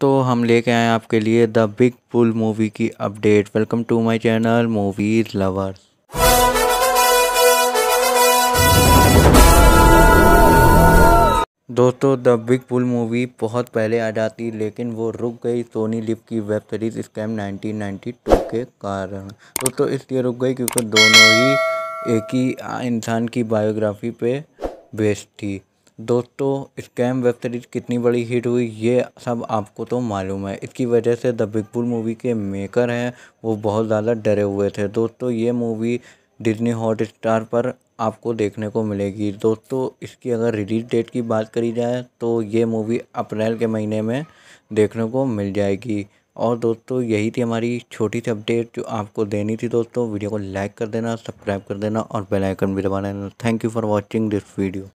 तो हम लेके आए आपके लिए द बिग पुल मूवी की update welcome to my channel movies lovers दोस्तों द बिग पुल मूवी बहुत पहले आ जाती लेकिन वो रुक गई सोनी लिप की वेब सीरीज स्कैम 1992 के कारण दोस्तों इसलिए रुक गई क्योंकि दोनों ही एक ही इंसान की बायोग्राफी पे बेस्ड थी दोस्तों स्कैम वेब सीरीज कितनी बड़ी हिट हुई ये सब आपको तो मालूम है इसकी वजह से द बिग बुल मूवी के मेकर हैं वो बहुत ज़्यादा डरे हुए थे दोस्तों ये मूवी डिज्नी हॉट स्टार पर आपको देखने को मिलेगी दोस्तों इसकी अगर रिलीज डेट की बात करी जाए तो ये मूवी अप्रैल के महीने में देखने को मिल जाएगी और दोस्तों यही थी हमारी छोटी सी अपडेट जो आपको देनी थी दोस्तों वीडियो को लाइक कर देना सब्सक्राइब कर देना और बेल आइकन भी दबा देना thank you for watching this video